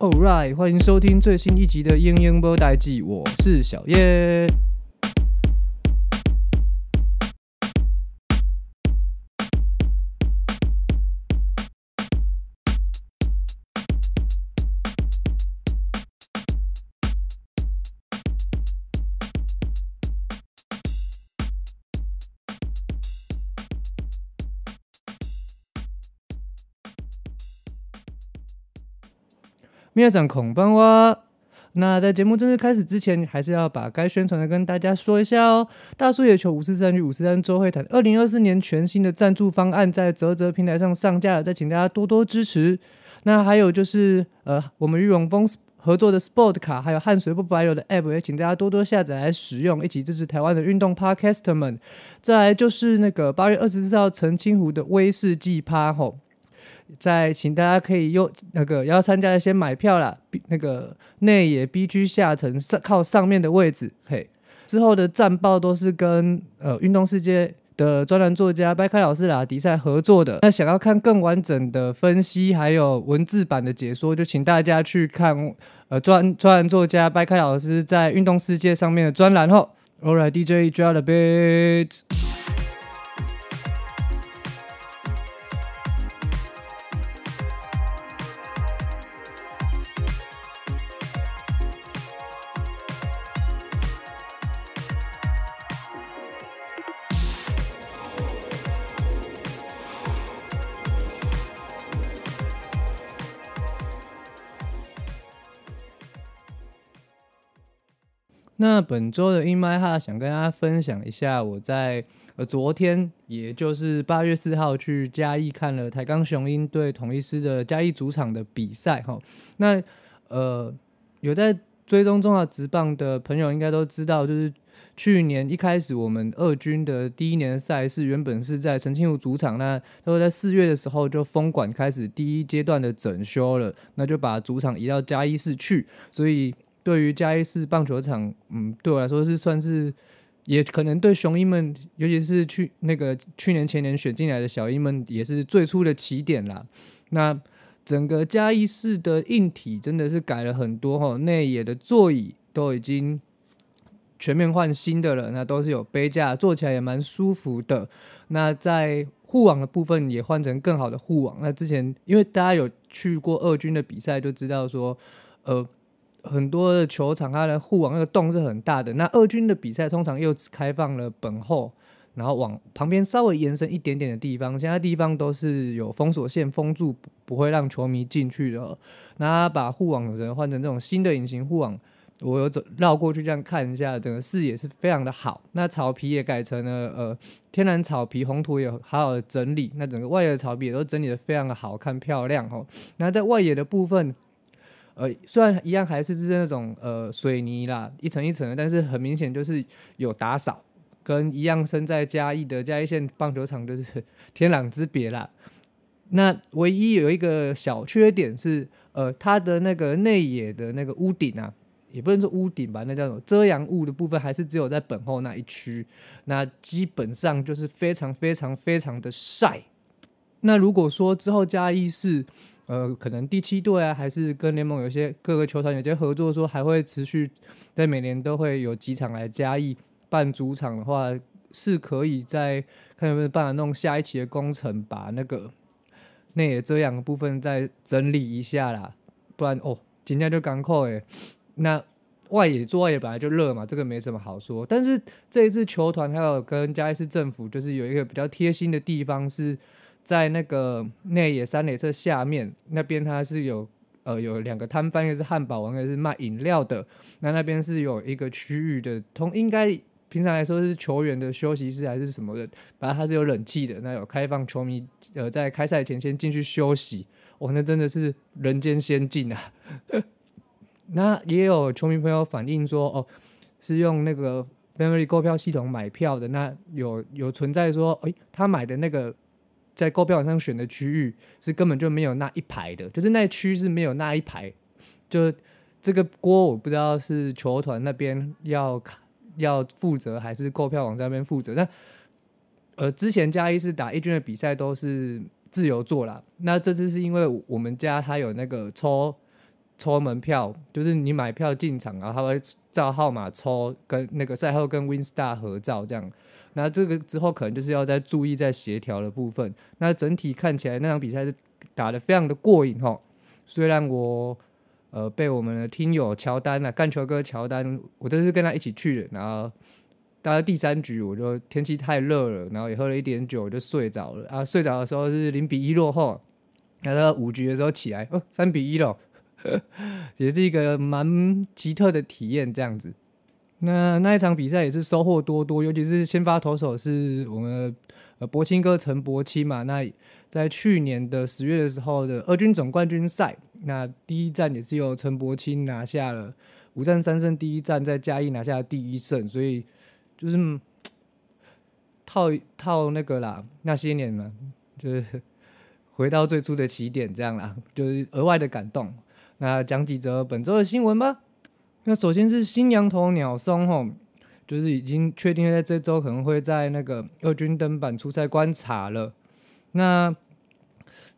Alright，l 欢迎收听最新一集的《嘤嘤波代记》，我是小叶。秘书长孔邦华，那在节目正式开始之前，还是要把该宣传的跟大家说一下哦。大叔野球五四三与五四三周会谈，二零二四年全新的赞助方案在泽泽平台上上架，了，再请大家多多支持。那还有就是，呃，我们与永丰合作的 Sport 卡，还有汗水不白流的 App，也请大家多多下载来使用，一起支持台湾的运动 Podcast e 们。再来就是那个八月二十四号澄清湖的威士忌趴吼。再，请大家可以用那个要参加的先买票啦。那个内野 B 区下层上靠上面的位置，嘿。之后的战报都是跟呃运动世界的专栏作家白凯老师啦迪赛合作的。那想要看更完整的分析，还有文字版的解说，就请大家去看呃专专栏作家白凯老师在运动世界上面的专栏。后，Alright DJ draw t h e bit。那本周的 In My 哈想跟大家分享一下，我在呃昨天，也就是八月四号去嘉义看了台钢雄鹰队统一师的嘉义主场的比赛哈。那呃有在追踪中华职棒的朋友应该都知道，就是去年一开始我们二军的第一年赛事原本是在陈庆湖主场，那他说在四月的时候就封馆开始第一阶段的整修了，那就把主场移到嘉义市去，所以。对于嘉义市棒球场，嗯，对我来说是算是，也可能对雄鹰们，尤其是去那个去年前年选进来的小鹰们，也是最初的起点啦。那整个嘉义市的硬体真的是改了很多哈，内野的座椅都已经全面换新的了，那都是有杯架，坐起来也蛮舒服的。那在护网的部分也换成更好的护网。那之前因为大家有去过二军的比赛，就知道说，呃。很多的球场，它的护网那个洞是很大的。那二军的比赛通常又只开放了本后，然后往旁边稍微延伸一点点的地方，其他地方都是有封锁线封住，不会让球迷进去的。那把护网人换成这种新的隐形护网，我有走绕过去这样看一下，整个视野是非常的好。那草皮也改成了呃天然草皮，红土也好好整理，那整个外野草皮也都整理的非常的好看漂亮哦。那在外野的部分。呃，虽然一样还是就是那种呃水泥啦，一层一层的，但是很明显就是有打扫，跟一样身在嘉义的嘉义县棒球场就是 天壤之别啦。那唯一有一个小缺点是，呃，它的那个内野的那个屋顶啊，也不能说屋顶吧，那叫什么遮阳物的部分，还是只有在本后那一区，那基本上就是非常非常非常的晒。那如果说之后嘉义是呃，可能第七队啊，还是跟联盟有些各个球团有些合作，说还会持续，在每年都会有几场来加义办主场的话，是可以在看有没有办法弄下一期的工程，把那个内野遮阳部分再整理一下啦。不然哦，今天就港口诶，那外野做外野本来就热嘛，这个没什么好说。但是这一次球团还有跟加义市政府，就是有一个比较贴心的地方是。在那个内野三垒侧下面那边，它是有呃有两个摊贩，一个是汉堡王，一个是卖饮料的。那那边是有一个区域的，通应该平常来说是球员的休息室还是什么的，反正它是有冷气的。那有开放球迷呃在开赛前先进去休息。哇，那真的是人间仙境啊！那也有球迷朋友反映说，哦，是用那个 Family 购票系统买票的，那有有存在说，哎，他买的那个。在购票网上选的区域是根本就没有那一排的，就是那区是没有那一排。就这个锅，我不知道是球团那边要要负责，还是购票网站那边负责。那呃，之前加一是打 A 军的比赛都是自由坐啦，那这次是因为我们家他有那个抽抽门票，就是你买票进场然后他会照号码抽，跟那个赛后跟 WinStar 合照这样。那这个之后可能就是要再注意、再协调的部分。那整体看起来那场比赛是打的非常的过瘾哈。虽然我呃被我们的听友乔丹啊，干球哥乔丹，我都是跟他一起去的。然后到了第三局，我就天气太热了，然后也喝了一点酒，我就睡着了。啊，睡着的时候是零比一落后，然到五局的时候起来，哦，三比一了，也是一个蛮奇特的体验，这样子。那那一场比赛也是收获多多，尤其是先发投手是我们呃柏青哥陈柏青嘛。那在去年的十月的时候的二军总冠军赛，那第一站也是由陈柏青拿下了五战三胜，第一站，在嘉义拿下了第一胜，所以就是 套套那个啦，那些年了，就是 回到最初的起点这样啦，就是额外的感动。那讲几则本周的新闻吧。那首先是新羊头鸟松吼，就是已经确定在这周可能会在那个二军登板出赛观察了。那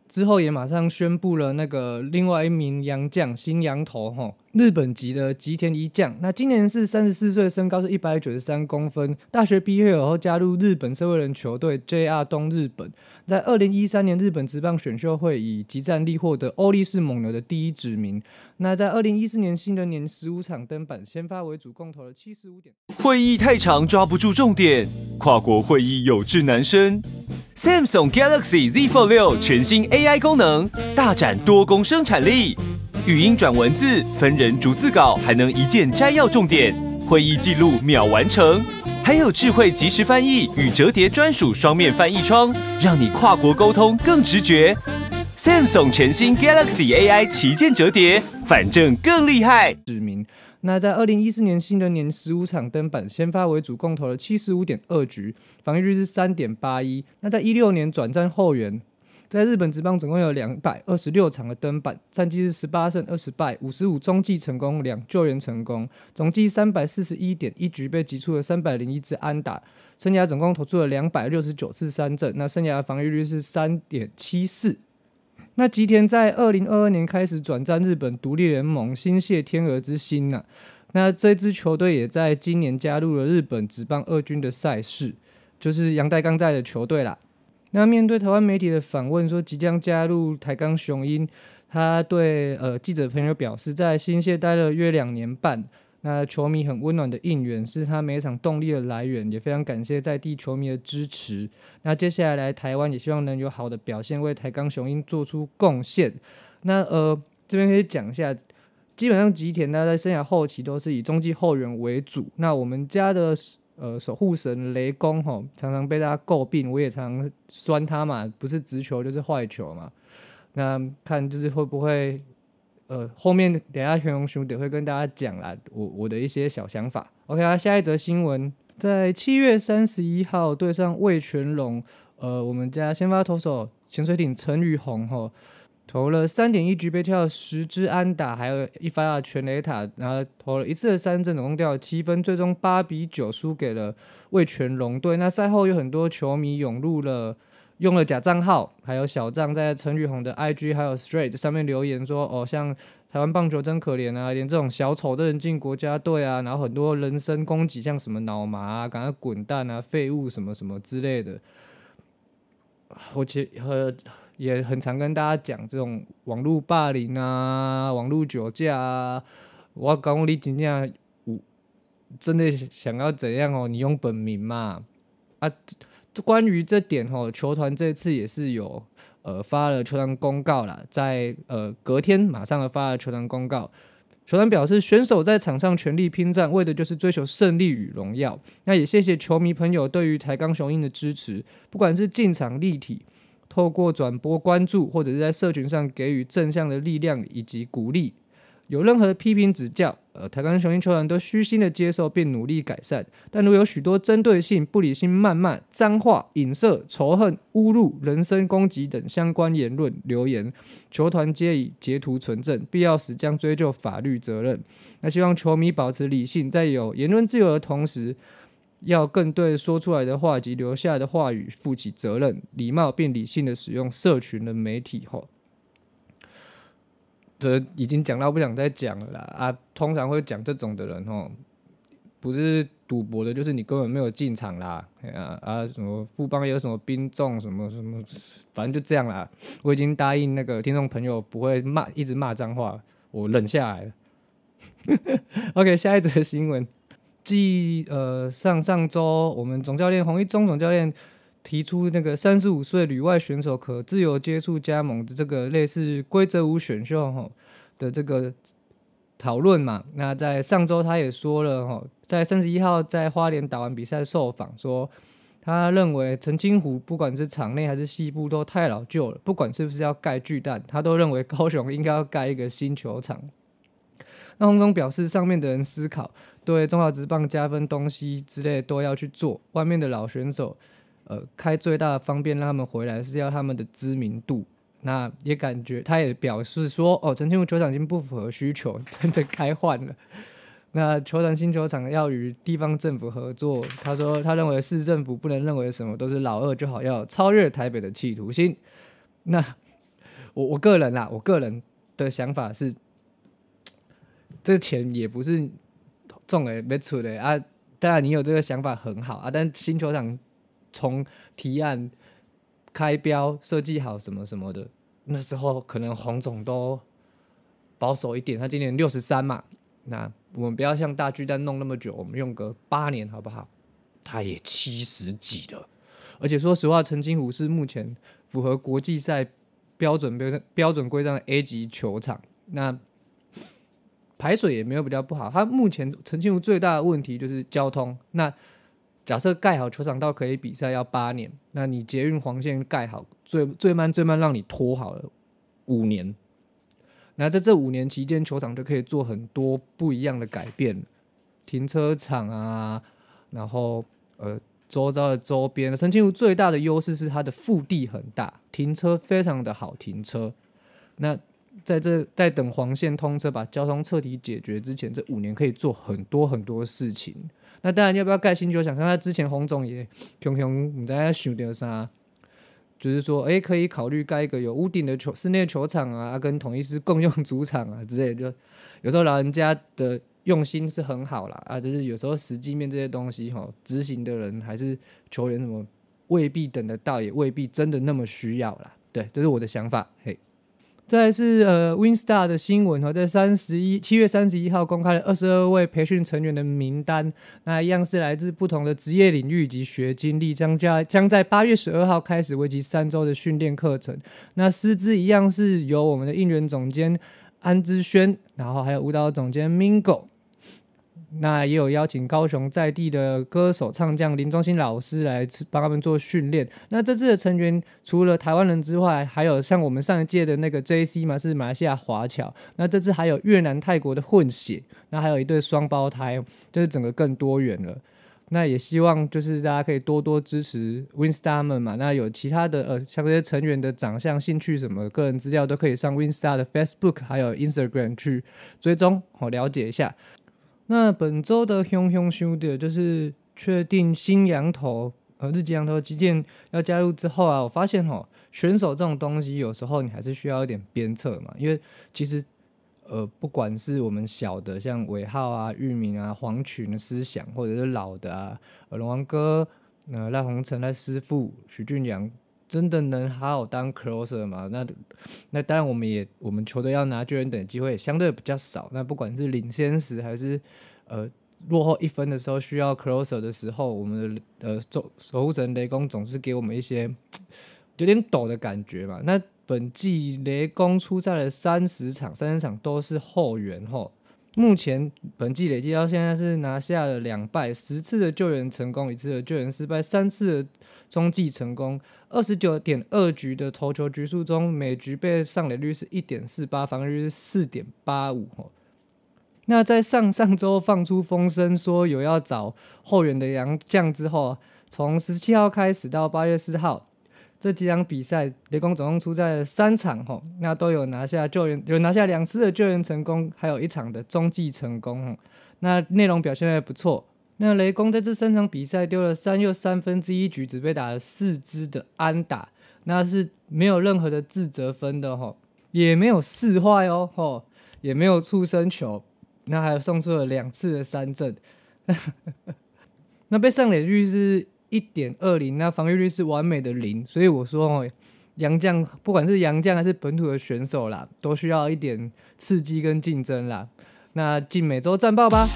之后也马上宣布了那个另外一名洋将新羊头吼。日本籍的吉田一将，那今年是三十四岁，身高是一百九十三公分。大学毕业以后加入日本社会人球队 J R 东日本，在二零一三年日本职棒选秀会以极战力获得欧力士猛牛的第一指名。那在二零一四年新人年十五场登板，先发为主，共投了七十五点。会议太长，抓不住重点。跨国会议有志男生 Samsung Galaxy Z Fold 六全新 AI 功能，大展多功生产力。语音转文字，分人逐字稿，还能一键摘要重点，会议记录秒完成。还有智慧即时翻译与折叠专属双面翻译窗，让你跨国沟通更直觉。Samsung 全新 Galaxy AI 旗舰折叠，反正更厉害。指名，那在二零一四年新人年十五场登板先发为主，共投了七十五点二局，防御率是三点八一。那在一六年转战后援。在日本职棒总共有两百二十六场的登板，战绩是十八胜二十败，五十五中继成功两救援成功，总计三百四十一点一局被击出了三百零一支安打，生涯总共投出了两百六十九次三振，那生涯的防御率是三点七四。那吉田在二零二二年开始转战日本独立联盟心谢天鹅之星了，那这支球队也在今年加入了日本职棒二军的赛事，就是杨代刚在的球队啦。那面对台湾媒体的访问，说即将加入台钢雄鹰，他对呃记者朋友表示，在新泻待了约两年半，那球迷很温暖的应援是他每一场动力的来源，也非常感谢在地球迷的支持。那接下来来台湾，也希望能有好的表现，为台钢雄鹰做出贡献。那呃，这边可以讲一下，基本上吉田呢在生涯后期都是以中继后援为主。那我们家的呃，守护神雷公吼，常常被大家诟病，我也常酸他嘛，不是直球就是坏球嘛。那看就是会不会呃，后面等下全熊兄弟会跟大家讲啦，我我的一些小想法。OK 啊，下一则新闻，在七月三十一号对上魏全龙，呃，我们家先发投手潜水艇陈宇宏吼。投了三点一局被跳，十支安打，还有一发全垒打，然后投了一次的三振，总共掉了七分，最终八比九输给了魏全龙队。那赛后有很多球迷涌入了，用了假账号，还有小账在陈宇红的 IG 还有 Straight 上面留言说：“哦，像台湾棒球真可怜啊，连这种小丑都能进国家队啊！”然后很多人身攻击，像什么脑麻啊，赶快滚蛋啊，废物什么什么之类的。我其和。也很常跟大家讲这种网络霸凌啊，网络酒驾啊。我讲你今天，我真的想要怎样哦？你用本名嘛？啊，关于这点哦，球团这次也是有呃发了球团公告啦，在呃隔天马上发了球团公告。球团表示，选手在场上全力拼战，为的就是追求胜利与荣耀。那也谢谢球迷朋友对于台钢雄鹰的支持，不管是进场立体。透过转播、关注或者是在社群上给予正向的力量以及鼓励，有任何批评指教，呃，台湾雄鹰球员都虚心的接受并努力改善。但如有许多针对性、不理性、谩骂、脏话、引射、仇恨、侮辱、人身攻击等相关言论留言，球团皆以截图存证，必要时将追究法律责任。那希望球迷保持理性，在有言论自由的同时。要更对说出来的话及留下的话语负起责任，礼貌并理性的使用社群的媒体吼。这已经讲到不想再讲了啦啊！通常会讲这种的人吼，不是赌博的，就是你根本没有进场啦啊啊！什么富邦有什么兵种，什么什么，反正就这样啦。我已经答应那个听众朋友不会骂，一直骂脏话，我忍下来了。OK，下一则新闻。即呃，上上周我们总教练洪一中总教练提出那个三十五岁旅外选手可自由接触加盟的这个类似规则五选秀吼的这个讨论嘛。那在上周他也说了吼，在三十一号在花莲打完比赛受访说，他认为陈清湖不管是场内还是西部都太老旧了，不管是不是要盖巨蛋，他都认为高雄应该要盖一个新球场。那洪总表示，上面的人思考。对中华职棒加分东西之类都要去做。外面的老选手，呃，开最大的方便让他们回来，是要他们的知名度。那也感觉，他也表示说，哦，陈清湖球场已经不符合需求，真的开换了。那球场新球场要与地方政府合作。他说，他认为市政府不能认为什么都是老二就好，要超越台北的企图心。那我我个人啦，我个人的想法是，这钱也不是。送的没出的啊，当然你有这个想法很好啊，但新球场从提案、开标、设计好什么什么的，那时候可能黄总都保守一点。他今年六十三嘛，那我们不要像大巨蛋弄那么久，我们用个八年好不好？他也七十几了，而且说实话，陈金虎是目前符合国际赛标准标准标准规章 A 级球场。那排水也没有比较不好，它目前澄清湖最大的问题就是交通。那假设盖好球场到可以比赛要八年，那你捷运黄线盖好最最慢最慢让你拖好了五年，那在这五年期间球场就可以做很多不一样的改变，停车场啊，然后呃周遭的周边。澄清湖最大的优势是它的腹地很大，停车非常的好停车。那在这在等黄线通车，把交通彻底解决之前，这五年可以做很多很多事情。那当然，要不要盖新球场？他之前洪总也熊熊，你在道想到啥，就是说，哎，可以考虑盖一个有屋顶的球室内球场啊，跟同一支共用主场啊之类。就有时候老人家的用心是很好啦，啊，就是有时候实际面这些东西，哈，执行的人还是球员什么，未必等得到，也未必真的那么需要啦。对，这是我的想法，嘿。这是呃，WinStar 的新闻哈，在三十一七月三十一号公开了二十二位培训成员的名单，那一样是来自不同的职业领域以及学经历，将在将在八月十二号开始为期三周的训练课程。那师资一样是由我们的应援总监安之轩，然后还有舞蹈总监 Mingo。那也有邀请高雄在地的歌手唱将林中心老师来帮他们做训练。那这次的成员除了台湾人之外，还有像我们上一届的那个 JC 嘛，是马来西亚华侨。那这次还有越南、泰国的混血，那还有一对双胞胎，就是整个更多元了。那也希望就是大家可以多多支持 WinStar 们嘛。那有其他的呃，像这些成员的长相、兴趣什么个人资料，都可以上 WinStar 的 Facebook 还有 Instagram 去追踪好了解一下。那本周的凶凶兄弟就是确定新羊头呃日籍羊头击剑要加入之后啊，我发现哦，选手这种东西有时候你还是需要一点鞭策嘛，因为其实呃不管是我们小的像尾号啊域名啊黄群的思想，或者是老的啊呃龙王哥呃赖宏成赖师傅徐俊阳。真的能好好当 closer 吗？那那当然，我们也我们球队要拿救援等机会相对比较少。那不管是领先时还是呃落后一分的时候，需要 closer 的时候，我们的呃守守护神雷公总是给我们一些 有点抖的感觉嘛。那本季雷公出赛了三十场，三十场都是后援吼。目前本季累计到现在是拿下了两败，十次的救援成功，一次的救援失败，三次的中继成功，二十九点二局的投球局数中，每局被上垒率是一点四八，防御率是四点八五。哦，那在上上周放出风声说有要找后援的杨将之后从十七号开始到八月四号。这几场比赛，雷公总共出战了三场吼，那都有拿下救援，有拿下两次的救援成功，还有一场的中继成功那内容表现的不错。那雷公在这三场比赛丢了三又三分之一局，只被打了四支的安打，那是没有任何的自责分的吼，也没有四坏哦吼，也没有出生球，那还有送出了两次的三振。那被上垒率是。一点二零，那防御率是完美的零，所以我说哦，洋将不管是洋将还是本土的选手啦，都需要一点刺激跟竞争啦。那进美洲战报吧。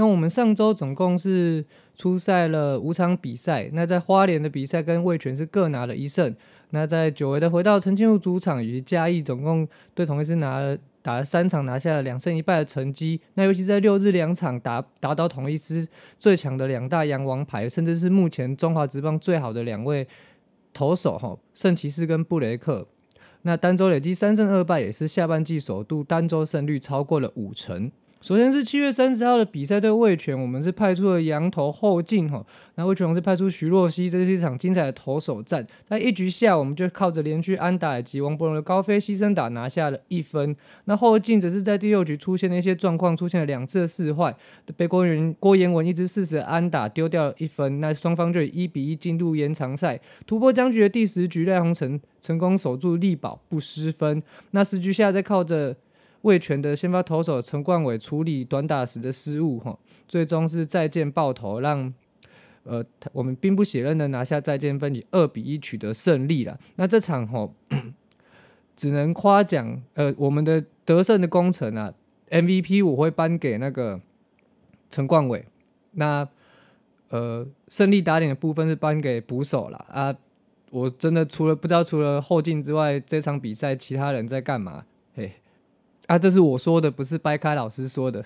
那我们上周总共是出赛了五场比赛，那在花莲的比赛跟味全是各拿了一胜，那在久违的回到陈清入主场与嘉义，总共对同一是拿了打了三场拿下了两胜一败的成绩。那尤其在六日两场打打倒统一支最强的两大洋王牌，甚至是目前中华职棒最好的两位投手哈圣骑士跟布雷克。那单周累积三胜二败，也是下半季首度单周胜率超过了五成。首先是七月三十号的比赛，对魏权，我们是派出了羊头后进哈，那魏权是派出徐若曦，这是一场精彩的投手战，在一局下，我们就靠着连续安打以及王博荣的高飞牺牲打拿下了一分，那后进则是在第六局出现了一些状况，出现了两次四坏，被郭云郭彦文一支四死安打丢掉了一分，那双方就以一比一进入延长赛，突破僵局的第十局赖宏成成功守住力保不失分，那十局下再靠着。魏权的先发投手陈冠伟处理短打时的失误，哈，最终是再见爆头，让呃我们兵不血刃的拿下再见分以二比一取得胜利了。那这场哈，只能夸奖呃我们的得胜的功臣啊，MVP 我会颁给那个陈冠伟。那呃胜利打点的部分是颁给捕手了啊。我真的除了不知道除了后进之外，这场比赛其他人在干嘛？啊，这是我说的，不是掰开老师说的。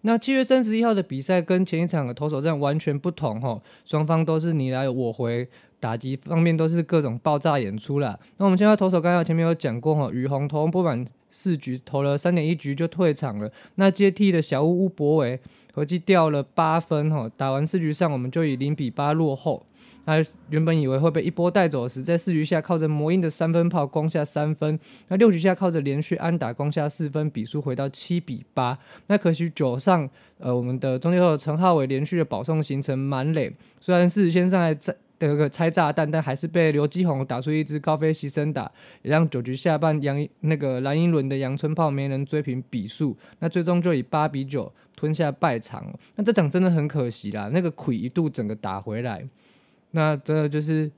那七月三十一号的比赛跟前一场的投手战完全不同哈，双方都是你来我回，打击方面都是各种爆炸演出啦。那我们现在投手刚才前面有讲过哈，雨虹投完不满四局，投了三点一局就退场了。那接替的小屋屋博维合计掉了八分哈，打完四局上我们就以零比八落后。他原本以为会被一波带走时，在四局下靠着魔音的三分炮攻下三分。那六局下靠着连续安打攻下四分，比数回到七比八。那可惜九上，呃，我们的中间后陈浩伟连续的保送形成满垒，虽然是先上来在的个拆炸弹，但还是被刘基宏打出一支高飞牺牲打，也让九局下半杨那个蓝英伦的杨春炮没能追平比数。那最终就以八比九吞下败场。那这场真的很可惜啦，那个魁一度整个打回来。那真的就是，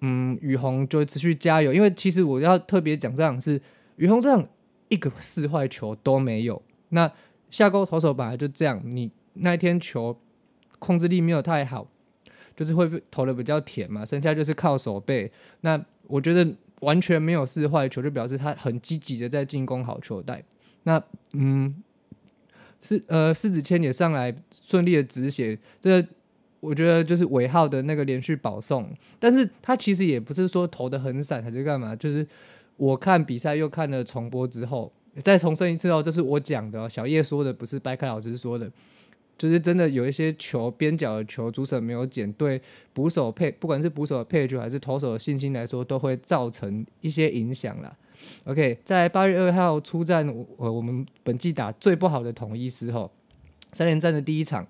嗯，雨虹就持续加油。因为其实我要特别讲这样，是雨虹这样一个四坏球都没有。那下钩投手本来就这样，你那一天球控制力没有太好，就是会投的比较甜嘛，剩下就是靠手背。那我觉得完全没有四坏球，就表示他很积极的在进攻好球带。那嗯，是呃施子谦也上来顺利的止血。这我觉得就是尾号的那个连续保送，但是他其实也不是说投的很散还是干嘛，就是我看比赛又看了重播之后，再重申一次哦，这是我讲的，小叶说的不是白凯老师说的，就是真的有一些球边角的球主审没有捡对，捕手配不管是捕手的配球还是投手的信心来说，都会造成一些影响啦。OK，在八月二号出战，我我们本季打最不好的统一时候，三连战的第一场。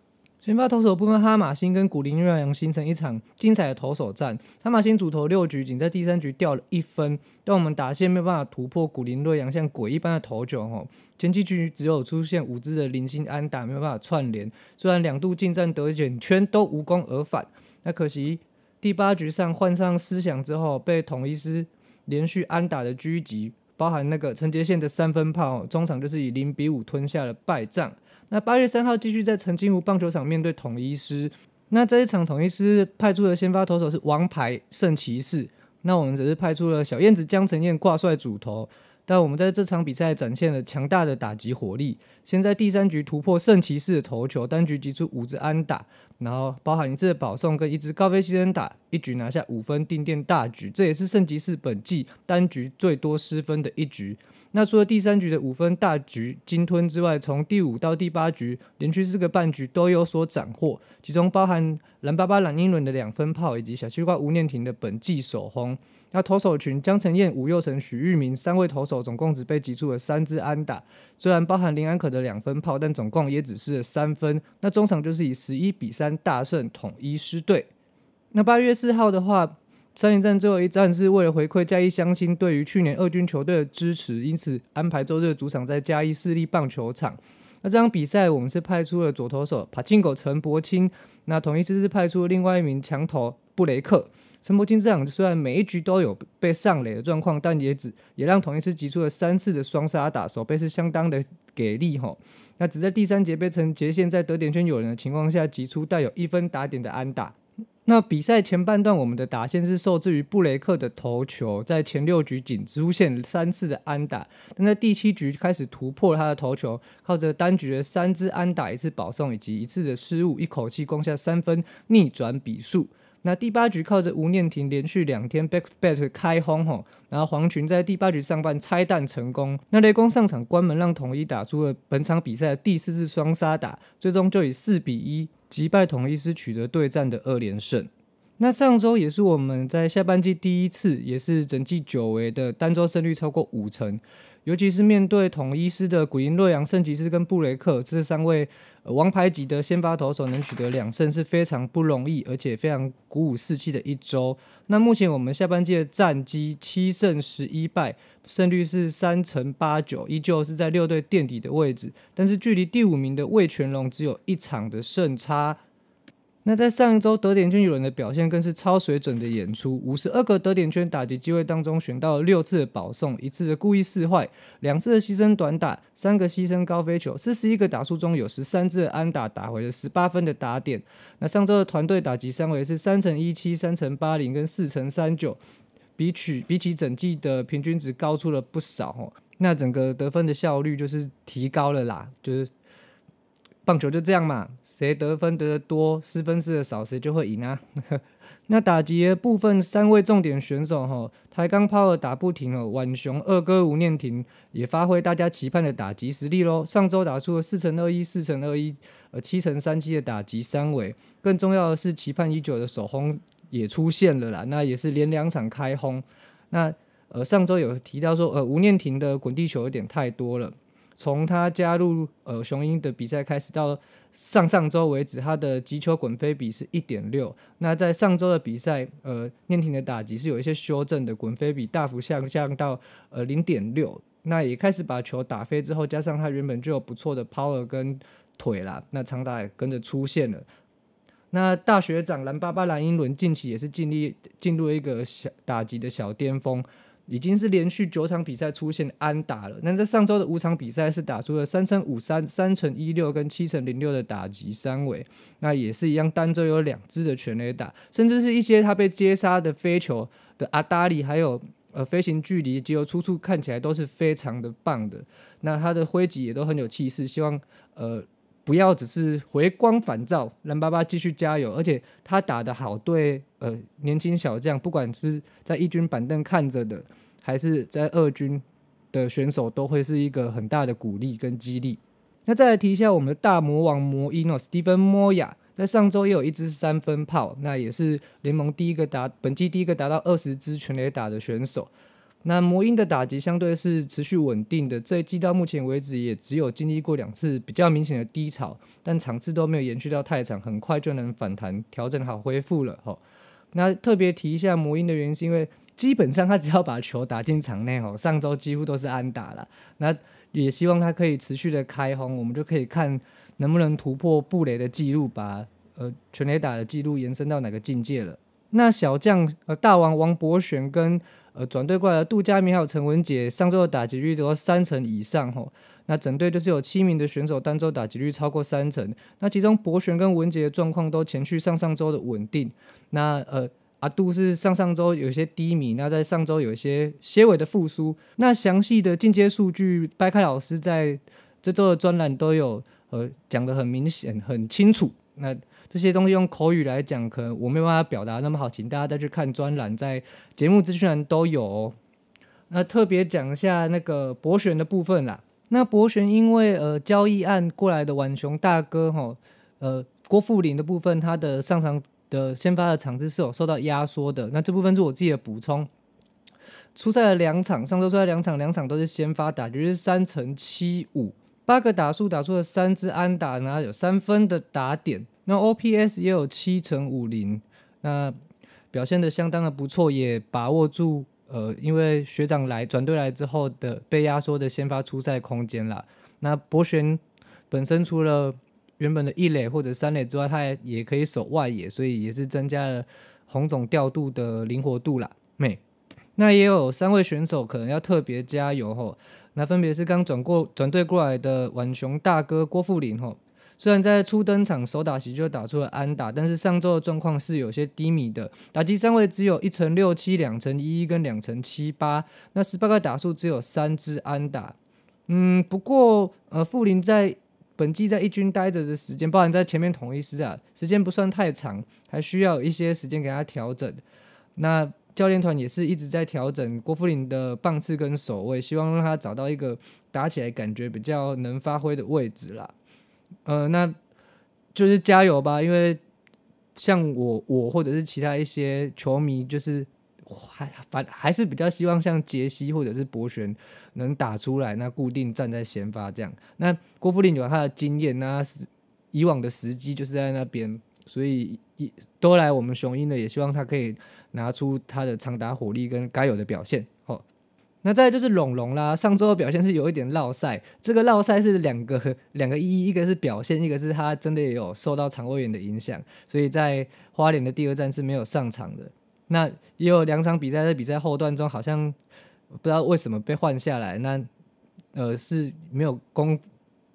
前半投手部分，哈马星跟古林瑞阳形成一场精彩的投手战。哈马星主投六局仅在第三局掉了一分，但我们打线没有办法突破古林瑞阳像鬼一般的投球。吼，前几局只有出现五支的零星安打，没有办法串联。虽然两度进站得点圈都无功而返，那可惜第八局上换上思想之后，被统一师连续安打的狙击，包含那个陈杰线的三分炮，中场就是以零比五吞下了败仗。那八月三号继续在陈金湖棒球场面对统一师。那这一场统一师派出的先发投手是王牌圣骑士，那我们只是派出了小燕子江承彦挂帅主投，但我们在这场比赛展现了强大的打击火力，先在第三局突破圣骑士的投球，单局击出五支安打。然后包含一的保送跟一支高飞牺牲打，一局拿下五分定定大局，这也是圣骑士本季单局最多失分的一局。那除了第三局的五分大局金吞之外，从第五到第八局连续四个半局都有所斩获，其中包含蓝爸爸蓝英伦的两分炮以及小西瓜吴念婷的本季首轰。那投手群江承燕、吴佑成、许玉明三位投手总共只被击出了三支安打。虽然包含林安可的两分炮，但总共也只是三分。那中场就是以十一比三大胜统一狮队。那八月四号的话，三连战最后一战是为了回馈嘉义乡亲对于去年二军球队的支持，因此安排周日主场在嘉义市立棒球场。那这场比赛我们是派出了左投手帕金狗陈柏清，那统一狮是派出另外一名强投布雷克。陈柏青这样，虽然每一局都有被上垒的状况，但也只也让同一次击出了三次的双杀打，手背是相当的给力吼。那只在第三节被陈杰宪在得点圈有人的情况下，击出带有一分打点的安打。那比赛前半段我们的打线是受制于布雷克的投球，在前六局仅出现三次的安打，但在第七局开始突破他的投球，靠着单局的三支安打、一次保送以及一次的失误，一口气攻下三分，逆转比数。那第八局靠着吴念婷连续两天 back back 开轰吼，然后黄群在第八局上半拆弹成功。那雷公上场关门让统一打出了本场比赛的第四次双杀打，最终就以四比一击败统一师，取得对战的二连胜。那上周也是我们在下半季第一次，也是整季久违的单周胜率超过五成。尤其是面对统一师的古鹰、洛阳、圣吉斯跟布雷克这三位王牌级的先发投手，能取得两胜是非常不容易，而且非常鼓舞士气的一周。那目前我们下半季的战绩七胜十一败，胜率是三成八九，依旧是在六队垫底的位置，但是距离第五名的魏全龙只有一场的胜差。那在上一周德点圈有人的表现更是超水准的演出，五十二个德点圈打击机会当中选到了六次的保送，一次的故意示坏，两次的牺牲短打，三个牺牲高飞球，四十一个打数中有十三次的安打，打回了十八分的打点。那上周的团队打击三围是三乘一七、三乘八零跟四乘三九，比起比起整季的平均值高出了不少。那整个得分的效率就是提高了啦，就是。棒球就这样嘛，谁得分得的多，失分失的少，谁就会赢啊。那打击部分三位重点选手哈，台钢炮儿打不停哦，晚雄二哥吴念庭也发挥大家期盼的打击实力喽。上周打出了四乘二一、四乘二一、呃七乘三七的打击三围，更重要的是期盼已久的首轰也出现了啦。那也是连两场开轰。那呃上周有提到说呃吴念庭的滚地球有点太多了。从他加入呃雄鹰的比赛开始到上上周为止，他的击球滚飞比是一点六。那在上周的比赛，呃，念庭的打击是有一些修正的，滚飞比大幅下降到呃零点六。那也开始把球打飞之后，加上他原本就有不错的 power 跟腿啦，那长打也跟着出现了。那大学长蓝爸爸蓝英伦近期也是尽力进入一个小打击的小巅峰。已经是连续九场比赛出现安打了，那在上周的五场比赛是打出了三乘五三、三乘一六跟七乘零六的打击三围，那也是一样，单周有两支的全垒打，甚至是一些他被接杀的飞球的阿达里，还有呃飞行距离及有出处看起来都是非常的棒的，那他的挥击也都很有气势，希望呃。不要只是回光返照，让爸爸继续加油。而且他打的好，对呃年轻小将，不管是在一军板凳看着的，还是在二军的选手，都会是一个很大的鼓励跟激励。那再来提一下我们的大魔王魔音哦，斯蒂芬莫亚，在上周也有一支三分炮，那也是联盟第一个达本季第一个达到二十支全垒打的选手。那魔音的打击相对是持续稳定的，这一季到目前为止也只有经历过两次比较明显的低潮，但场次都没有延续到太长，很快就能反弹调整好恢复了哈。那特别提一下魔音的原因，是因为基本上他只要把球打进场内吼，上周几乎都是安打了。那也希望他可以持续的开轰，我们就可以看能不能突破布雷的记录，把呃全垒打的记录延伸到哪个境界了。那小将呃大王王博玄跟呃，转队过来，杜佳明还有陈文杰上周的打击率都三成以上吼。那整队就是有七名的选手单周打击率超过三成。那其中博璇跟文杰的状况都前去上上周的稳定。那呃，阿杜是上上周有些低迷，那在上周有一些些尾的复苏。那详细的进阶数据，掰开老师在这周的专栏都有呃讲的很明显很清楚。那这些东西用口语来讲，可能我没有办法表达那么好，请大家再去看专栏，在节目资讯栏都有。哦。那特别讲一下那个博璇的部分啦。那博璇因为呃交易案过来的宛熊大哥哈，呃郭富林的部分，他的上场的先发的场次是有受到压缩的。那这部分是我自己的补充，出赛了两场，上周出赛两场，两场都是先发打，就是三乘七五，八个打数打出了三支安打，然后有三分的打点。那 O P S 也有七乘五零，那表现的相当的不错，也把握住，呃，因为学长来转队来之后的被压缩的先发出赛空间了。那博璇本身除了原本的一垒或者三垒之外，他也可以守外野，所以也是增加了红总调度的灵活度啦。没，那也有三位选手可能要特别加油吼，那分别是刚转过转队过来的宛雄大哥郭富林吼。虽然在初登场首打席就打出了安打，但是上周的状况是有些低迷的，打击三位只有一成六七、两成一一跟两成七八，那十八个打数只有三支安打。嗯，不过呃，傅林在本季在一军待着的时间，包含在前面统一师啊，时间不算太长，还需要一些时间给他调整。那教练团也是一直在调整郭富林的棒次跟守卫，希望让他找到一个打起来感觉比较能发挥的位置啦。呃，那就是加油吧，因为像我我或者是其他一些球迷，就是还反还是比较希望像杰西或者是博旋能打出来，那固定站在先发这样。那郭富林有他的经验，那是以往的时机就是在那边，所以都来我们雄鹰的，也希望他可以拿出他的长打火力跟该有的表现，好。那再就是隆隆啦，上周的表现是有一点落赛。这个落赛是两个 两个一，一个是表现，一个是他真的也有受到肠胃炎的影响，所以在花莲的第二站是没有上场的。那也有两场比赛在比赛后段中，好像不知道为什么被换下来，那呃是没有公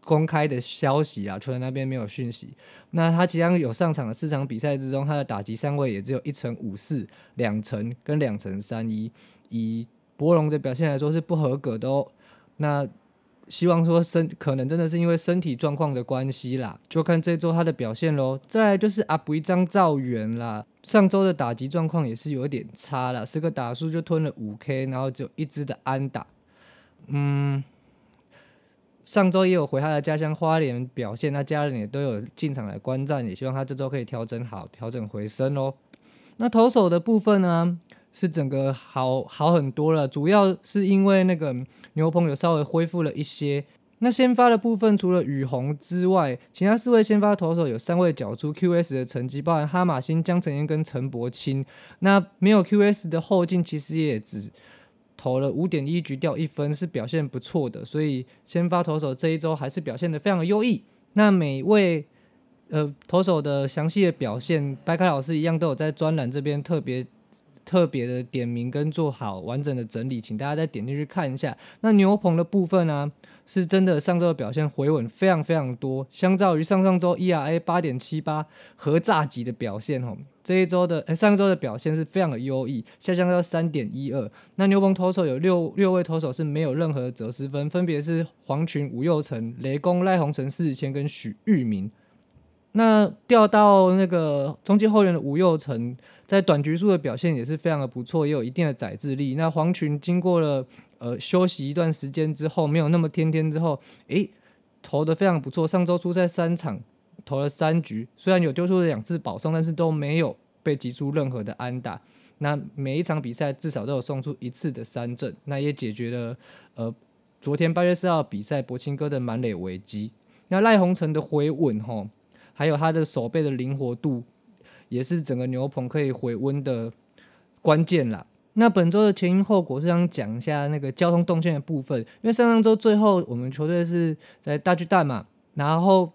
公开的消息啊，球员那边没有讯息。那他即将有上场的四场比赛之中，他的打击三位也只有一成五四、两成跟两成三一一。博龙的表现来说是不合格的哦，那希望说身可能真的是因为身体状况的关系啦，就看这周他的表现喽。再来就是阿布张赵元啦，上周的打击状况也是有点差啦，十个打数就吞了五 K，然后只有一支的安打。嗯，上周也有回他的家乡花莲表现，那家人也都有进场来观战，也希望他这周可以调整好，调整回升哦。那投手的部分呢？是整个好好很多了，主要是因为那个牛棚有稍微恢复了一些。那先发的部分，除了雨虹之外，其他四位先发投手有三位缴出 Q S 的成绩，包含哈马星、江承彦跟陈柏清。那没有 Q S 的后劲，其实也只投了五点一局掉一分，是表现不错的。所以先发投手这一周还是表现的非常的优异。那每位呃投手的详细的表现，白凯老师一样都有在专栏这边特别。特别的点名跟做好完整的整理，请大家再点进去看一下。那牛棚的部分呢，是真的上周的表现回稳非常非常多，相较于上上周 ERA 八点七八核炸级的表现哦，这一周的哎上周的表现是非常的优异，下降到三点一二。那牛棚投手有六六位投手是没有任何折失分，分别是黄群、吴佑成、雷公、赖洪、成、四十谦跟许玉明。那调到那个中继后援的吴佑成。在短局数的表现也是非常的不错，也有一定的载制力。那黄群经过了呃休息一段时间之后，没有那么天天之后，诶投的非常不错。上周初在三场投了三局，虽然有丢出了两次保送，但是都没有被击出任何的安打。那每一场比赛至少都有送出一次的三振，那也解决了呃昨天八月四号比赛柏青哥的满垒危机。那赖鸿成的回稳吼，还有他的手背的灵活度。也是整个牛棚可以回温的关键啦。那本周的前因后果，是想讲一下那个交通动线的部分。因为上上周最后我们球队是在大巨蛋嘛，然后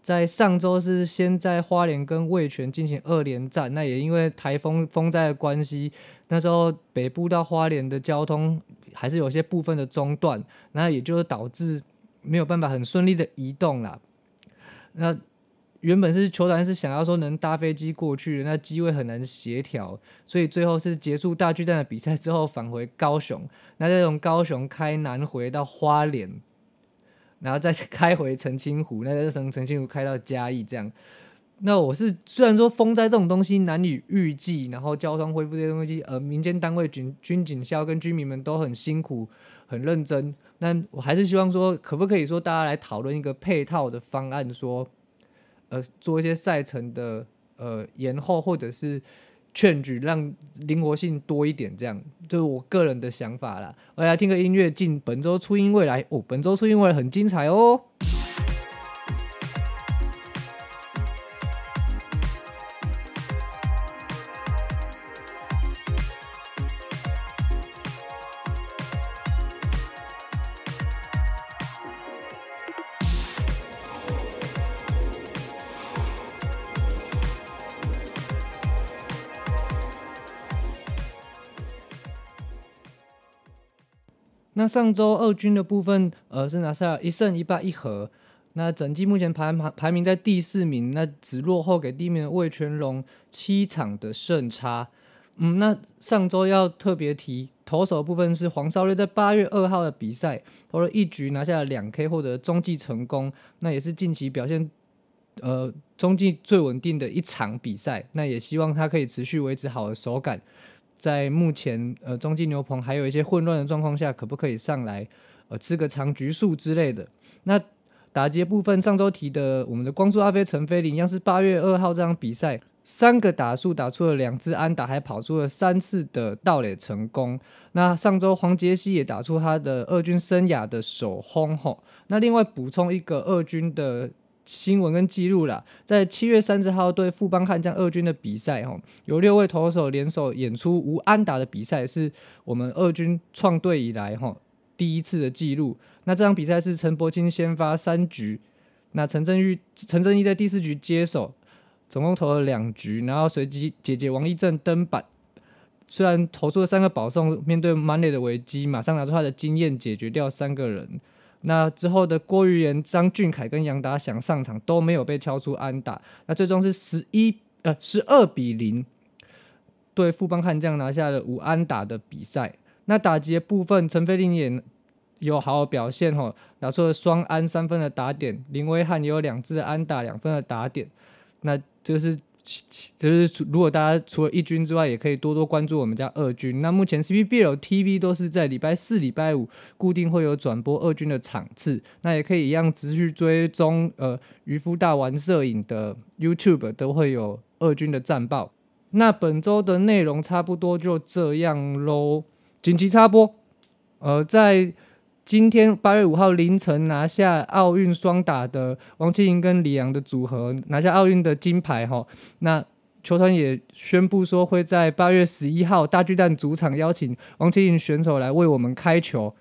在上周是先在花莲跟味全进行二连战。那也因为台风风灾的关系，那时候北部到花莲的交通还是有些部分的中断，那也就是导致没有办法很顺利的移动啦。那。原本是球团是想要说能搭飞机过去那机位很难协调，所以最后是结束大巨蛋的比赛之后返回高雄，那再从高雄开南回到花莲，然后再开回澄清湖，那再从澄清湖开到嘉义这样。那我是虽然说风灾这种东西难以预计，然后交通恢复这些东西，呃，民间单位、军军警校跟居民们都很辛苦、很认真。那我还是希望说，可不可以说大家来讨论一个配套的方案说？呃，做一些赛程的呃延后，或者是劝举，让灵活性多一点，这样就是我个人的想法啦。我来听个音乐，进本周初音未来哦，本周初音未来很精彩哦。那上周二军的部分，呃，是拿下一胜一败一和。那整季目前排排排名在第四名，那只落后给第一名的魏全龙七场的胜差。嗯，那上周要特别提投手部分是黄少瑞在八月二号的比赛，投了一局拿下了两 K，获得中继成功。那也是近期表现，呃，中继最稳定的一场比赛。那也希望他可以持续维持好的手感。在目前呃中继牛棚还有一些混乱的状况下，可不可以上来呃吃个长局数之类的？那打击部分，上周提的我们的光速阿飞陈飞林，一样是八月二号这场比赛三个打数打出了两只安打，还跑出了三次的盗垒成功。那上周黄杰希也打出他的二军生涯的首轰吼。那另外补充一个二军的。新闻跟记录啦，在七月三十号对富邦悍将二军的比赛，哈，有六位投手联手演出无安打的比赛，是我们二军创队以来哈第一次的记录。那这场比赛是陈柏青先发三局，那陈正玉、陈正一在第四局接手，总共投了两局，然后随即姐姐王一正登板，虽然投出了三个保送，面对满垒的危机，马上拿出他的经验解决掉三个人。那之后的郭于元、张俊凯跟杨达祥上场都没有被敲出安打，那最终是十一呃十二比零对富邦悍将拿下了五安打的比赛。那打击的部分，陈飞林也有好好表现哦，拿出了双安三分的打点；林威汉也有两次安打两分的打点。那这是。就是，如果大家除了一军之外，也可以多多关注我们家二军。那目前 C B B L T V 都是在礼拜四、礼拜五固定会有转播二军的场次，那也可以一样持续追踪。呃，渔夫大玩摄影的 YouTube 都会有二军的战报。那本周的内容差不多就这样喽。紧急插播，呃，在。今天八月五号凌晨拿下奥运双打的王齐麟跟李阳的组合拿下奥运的金牌哈，那球团也宣布说会在八月十一号大巨蛋主场邀请王齐麟选手来为我们开球，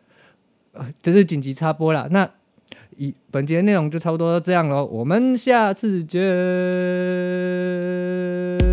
这是紧急插播啦。那以本节内容就差不多这样喽，我们下次见。